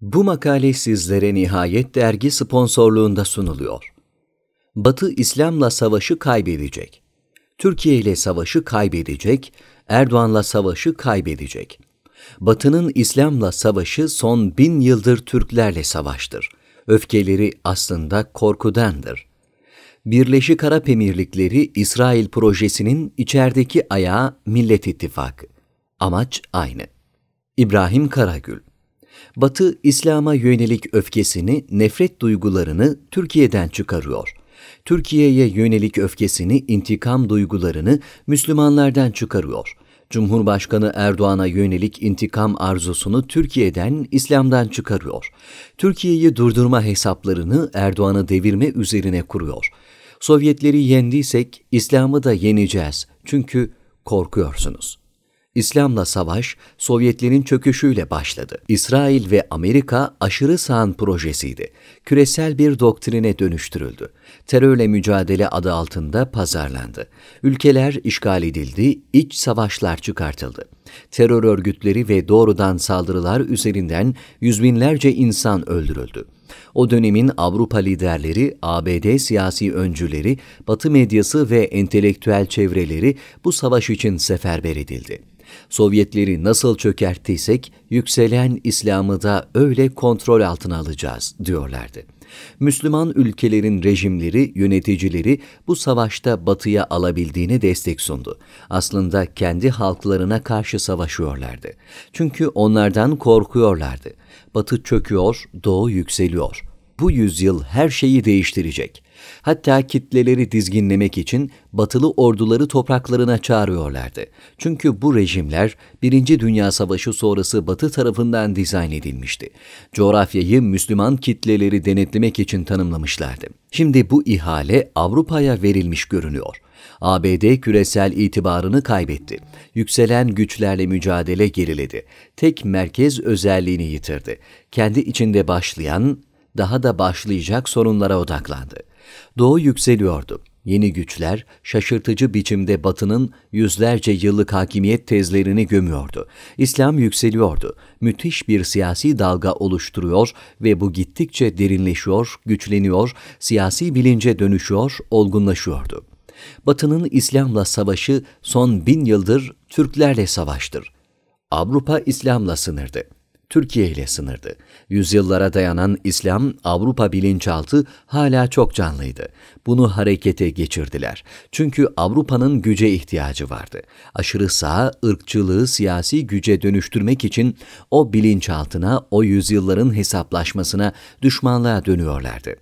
Bu makale sizlere Nihayet Dergi sponsorluğunda sunuluyor. Batı İslam'la savaşı kaybedecek. Türkiye ile savaşı kaybedecek, Erdoğan'la savaşı kaybedecek. Batı'nın İslam'la savaşı son bin yıldır Türklerle savaştır. Öfkeleri aslında korkudandır. Birleşik Arap Emirlikleri İsrail projesinin içerideki ayağı Millet İttifakı. Amaç aynı. İbrahim Karagül Batı İslam'a yönelik öfkesini, nefret duygularını Türkiye'den çıkarıyor. Türkiye'ye yönelik öfkesini, intikam duygularını Müslümanlardan çıkarıyor. Cumhurbaşkanı Erdoğan'a yönelik intikam arzusunu Türkiye'den, İslam'dan çıkarıyor. Türkiye'yi durdurma hesaplarını Erdoğan'ı devirme üzerine kuruyor. Sovyetleri yendiysek İslam'ı da yeneceğiz. Çünkü korkuyorsunuz.'' İslam'la savaş Sovyetlerin çöküşüyle başladı. İsrail ve Amerika aşırı sağın projesiydi. Küresel bir doktrine dönüştürüldü. Terörle mücadele adı altında pazarlandı. Ülkeler işgal edildi, iç savaşlar çıkartıldı. Terör örgütleri ve doğrudan saldırılar üzerinden yüzbinlerce insan öldürüldü. O dönemin Avrupa liderleri, ABD siyasi öncüleri, Batı medyası ve entelektüel çevreleri bu savaş için seferber edildi. Sovyetleri nasıl çökerttiysek yükselen İslam'ı da öyle kontrol altına alacağız diyorlardı. Müslüman ülkelerin rejimleri, yöneticileri bu savaşta batıya alabildiğini destek sundu. Aslında kendi halklarına karşı savaşıyorlardı. Çünkü onlardan korkuyorlardı. Batı çöküyor, doğu yükseliyor. Bu yüzyıl her şeyi değiştirecek. Hatta kitleleri dizginlemek için batılı orduları topraklarına çağırıyorlardı. Çünkü bu rejimler Birinci Dünya Savaşı sonrası batı tarafından dizayn edilmişti. Coğrafyayı Müslüman kitleleri denetlemek için tanımlamışlardı. Şimdi bu ihale Avrupa'ya verilmiş görünüyor. ABD küresel itibarını kaybetti. Yükselen güçlerle mücadele geriledi. Tek merkez özelliğini yitirdi. Kendi içinde başlayan daha da başlayacak sorunlara odaklandı. Doğu yükseliyordu. Yeni güçler şaşırtıcı biçimde Batı'nın yüzlerce yıllık hakimiyet tezlerini gömüyordu. İslam yükseliyordu. Müthiş bir siyasi dalga oluşturuyor ve bu gittikçe derinleşiyor, güçleniyor, siyasi bilince dönüşüyor, olgunlaşıyordu. Batı'nın İslam'la savaşı son bin yıldır Türklerle savaştır. Avrupa İslam'la sınırdı. Türkiye ile sınırdı. Yüzyıllara dayanan İslam Avrupa bilinçaltı hala çok canlıydı. Bunu harekete geçirdiler. Çünkü Avrupa'nın güce ihtiyacı vardı. Aşırı sağ ırkçılığı siyasi güce dönüştürmek için o bilinçaltına, o yüzyılların hesaplaşmasına, düşmanlığa dönüyorlardı.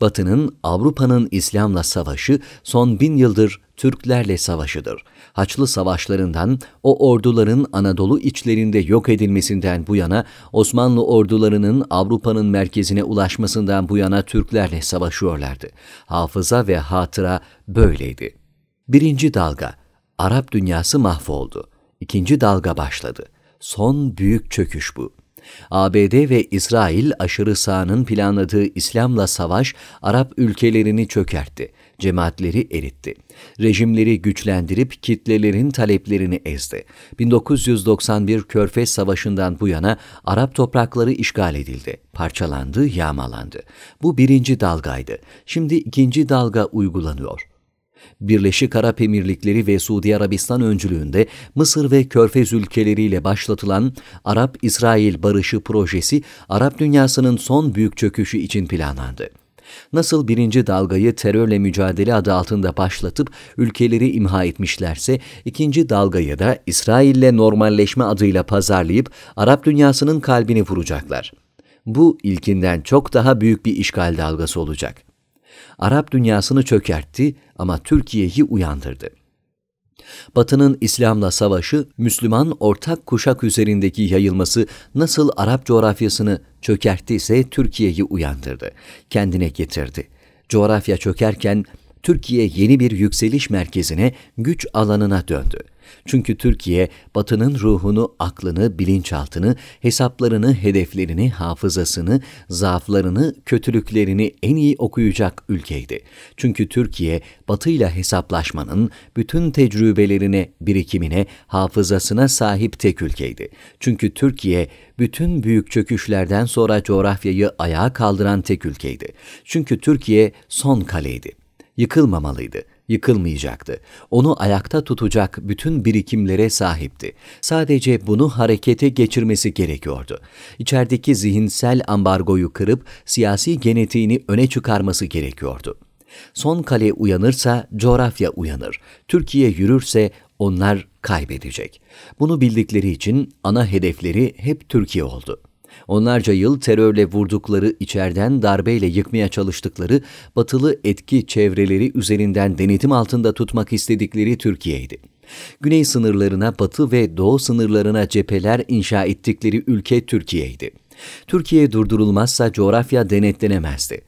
Batı'nın Avrupa'nın İslam'la savaşı son bin yıldır Türklerle savaşıdır. Haçlı savaşlarından, o orduların Anadolu içlerinde yok edilmesinden bu yana, Osmanlı ordularının Avrupa'nın merkezine ulaşmasından bu yana Türklerle savaşıyorlardı. Hafıza ve hatıra böyleydi. Birinci dalga, Arap dünyası mahvoldu. İkinci dalga başladı. Son büyük çöküş bu. ABD ve İsrail aşırı sağının planladığı İslam'la savaş Arap ülkelerini çökertti, cemaatleri eritti. Rejimleri güçlendirip kitlelerin taleplerini ezdi. 1991 Körfez Savaşı'ndan bu yana Arap toprakları işgal edildi, parçalandı, yağmalandı. Bu birinci dalgaydı. Şimdi ikinci dalga uygulanıyor. Birleşik Arap Emirlikleri ve Suudi Arabistan öncülüğünde Mısır ve Körfez ülkeleriyle başlatılan Arap-İsrail Barışı Projesi, Arap dünyasının son büyük çöküşü için planlandı. Nasıl birinci dalgayı terörle mücadele adı altında başlatıp ülkeleri imha etmişlerse, ikinci dalgayı da İsrail'le normalleşme adıyla pazarlayıp Arap dünyasının kalbini vuracaklar. Bu ilkinden çok daha büyük bir işgal dalgası olacak.'' Arap dünyasını çökertti ama Türkiye'yi uyandırdı. Batı'nın İslam'la savaşı, Müslüman ortak kuşak üzerindeki yayılması nasıl Arap coğrafyasını çökerttiyse Türkiye'yi uyandırdı, kendine getirdi. Coğrafya çökerken Türkiye yeni bir yükseliş merkezine, güç alanına döndü. Çünkü Türkiye, Batı'nın ruhunu, aklını, bilinçaltını, hesaplarını, hedeflerini, hafızasını, zaaflarını, kötülüklerini en iyi okuyacak ülkeydi. Çünkü Türkiye, Batı ile hesaplaşmanın bütün tecrübelerine, birikimine, hafızasına sahip tek ülkeydi. Çünkü Türkiye, bütün büyük çöküşlerden sonra coğrafyayı ayağa kaldıran tek ülkeydi. Çünkü Türkiye son kaleydi. Yıkılmamalıydı, yıkılmayacaktı. Onu ayakta tutacak bütün birikimlere sahipti. Sadece bunu harekete geçirmesi gerekiyordu. İçerideki zihinsel ambargoyu kırıp siyasi genetiğini öne çıkarması gerekiyordu. Son kale uyanırsa coğrafya uyanır. Türkiye yürürse onlar kaybedecek. Bunu bildikleri için ana hedefleri hep Türkiye oldu.'' Onlarca yıl terörle vurdukları, içerden darbeyle yıkmaya çalıştıkları, batılı etki çevreleri üzerinden denetim altında tutmak istedikleri Türkiye'ydi. Güney sınırlarına, batı ve doğu sınırlarına cepheler inşa ettikleri ülke Türkiye'ydi. Türkiye durdurulmazsa coğrafya denetlenemezdi.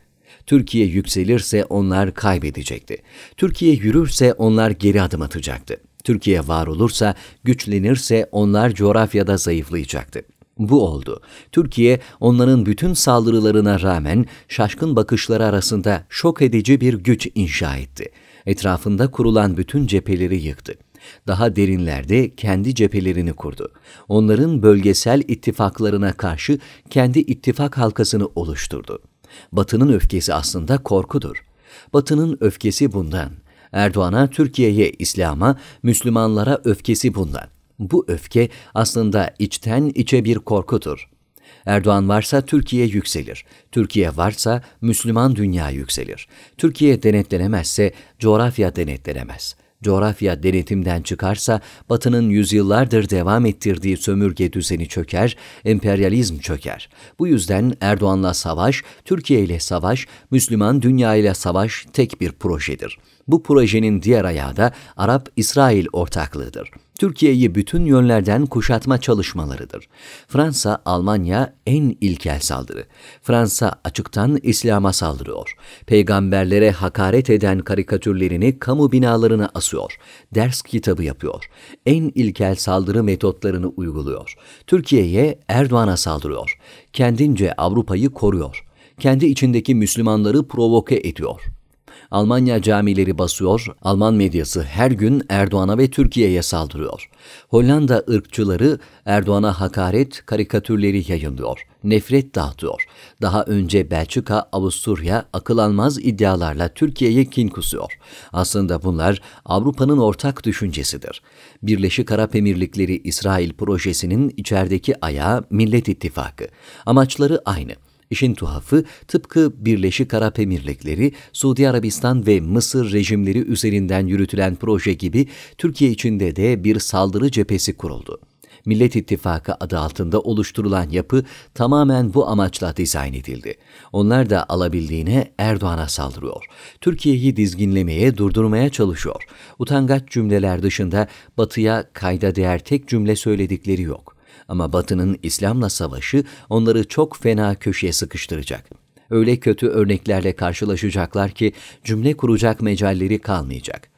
Türkiye yükselirse onlar kaybedecekti. Türkiye yürürse onlar geri adım atacaktı. Türkiye var olursa, güçlenirse onlar coğrafyada zayıflayacaktı bu oldu. Türkiye onların bütün saldırılarına rağmen şaşkın bakışları arasında şok edici bir güç inşa etti. Etrafında kurulan bütün cepheleri yıktı. Daha derinlerde kendi cephelerini kurdu. Onların bölgesel ittifaklarına karşı kendi ittifak halkasını oluşturdu. Batı'nın öfkesi aslında korkudur. Batı'nın öfkesi bundan. Erdoğan'a, Türkiye'ye, İslam'a, Müslümanlara öfkesi bundan. Bu öfke aslında içten içe bir korkudur. Erdoğan varsa Türkiye yükselir. Türkiye varsa Müslüman dünya yükselir. Türkiye denetlenemezse coğrafya denetlenemez. Coğrafya denetimden çıkarsa Batı'nın yüzyıllardır devam ettirdiği sömürge düzeni çöker, emperyalizm çöker. Bu yüzden Erdoğan'la savaş, Türkiye ile savaş, Müslüman dünya ile savaş tek bir projedir. Bu projenin diğer ayağı da Arap-İsrail ortaklığıdır. Türkiye'yi bütün yönlerden kuşatma çalışmalarıdır. Fransa, Almanya en ilkel saldırı. Fransa açıktan İslam'a saldırıyor. Peygamberlere hakaret eden karikatürlerini kamu binalarına asıyor. Ders kitabı yapıyor. En ilkel saldırı metotlarını uyguluyor. Türkiye'ye Erdoğan'a saldırıyor. Kendince Avrupa'yı koruyor. Kendi içindeki Müslümanları provoke ediyor.'' Almanya camileri basıyor, Alman medyası her gün Erdoğan'a ve Türkiye'ye saldırıyor. Hollanda ırkçıları Erdoğan'a hakaret karikatürleri yayınlıyor, nefret dağıtıyor. Daha önce Belçika, Avusturya akıl almaz iddialarla Türkiye'ye kin kusuyor. Aslında bunlar Avrupa'nın ortak düşüncesidir. Birleşik Arap Emirlikleri İsrail projesinin içerideki ayağı Millet İttifakı. Amaçları aynı İşin tuhafı tıpkı Birleşik Arap Emirlikleri, Suudi Arabistan ve Mısır rejimleri üzerinden yürütülen proje gibi Türkiye içinde de bir saldırı cephesi kuruldu. Millet İttifakı adı altında oluşturulan yapı tamamen bu amaçla dizayn edildi. Onlar da alabildiğine Erdoğan'a saldırıyor. Türkiye'yi dizginlemeye, durdurmaya çalışıyor. Utangaç cümleler dışında batıya kayda değer tek cümle söyledikleri yok. Ama Batı'nın İslam'la savaşı onları çok fena köşeye sıkıştıracak. Öyle kötü örneklerle karşılaşacaklar ki cümle kuracak mecalleri kalmayacak.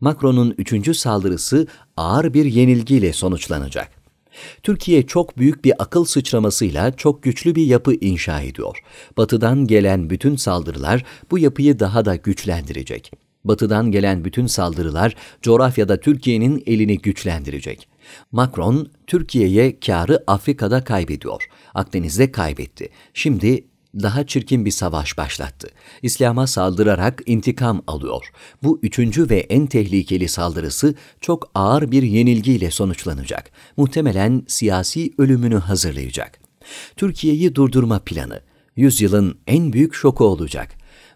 Macron'un üçüncü saldırısı ağır bir yenilgiyle sonuçlanacak. Türkiye çok büyük bir akıl sıçramasıyla çok güçlü bir yapı inşa ediyor. Batıdan gelen bütün saldırılar bu yapıyı daha da güçlendirecek. Batıdan gelen bütün saldırılar coğrafyada Türkiye'nin elini güçlendirecek. Macron, Türkiye'ye karı Afrika'da kaybediyor. Akdeniz'de kaybetti. Şimdi daha çirkin bir savaş başlattı. İslam'a saldırarak intikam alıyor. Bu üçüncü ve en tehlikeli saldırısı çok ağır bir yenilgiyle sonuçlanacak. Muhtemelen siyasi ölümünü hazırlayacak. Türkiye'yi durdurma planı, yüzyılın en büyük şoku olacak.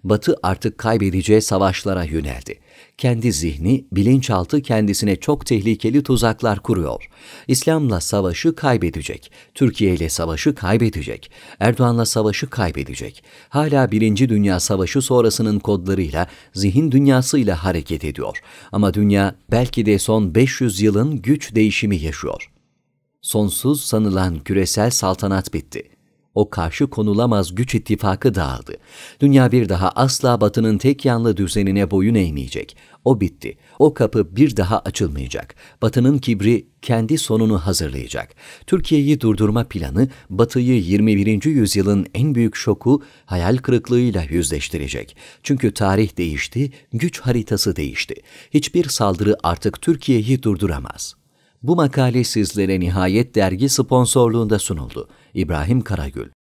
Batı artık kaybedeceği savaşlara yöneldi. Kendi zihni, bilinçaltı kendisine çok tehlikeli tuzaklar kuruyor. İslam'la savaşı kaybedecek, Türkiye ile savaşı kaybedecek, Erdoğan'la savaşı kaybedecek. Hala Birinci Dünya Savaşı sonrasının kodlarıyla, zihin dünyasıyla hareket ediyor. Ama dünya belki de son 500 yılın güç değişimi yaşıyor. Sonsuz sanılan küresel saltanat bitti.'' o karşı konulamaz güç ittifakı dağıldı. Dünya bir daha asla Batı'nın tek yanlı düzenine boyun eğmeyecek. O bitti. O kapı bir daha açılmayacak. Batı'nın kibri kendi sonunu hazırlayacak. Türkiye'yi durdurma planı Batı'yı 21. yüzyılın en büyük şoku hayal kırıklığıyla yüzleştirecek. Çünkü tarih değişti, güç haritası değişti. Hiçbir saldırı artık Türkiye'yi durduramaz.'' Bu makale sizlere Nihayet Dergi sponsorluğunda sunuldu. İbrahim Karagül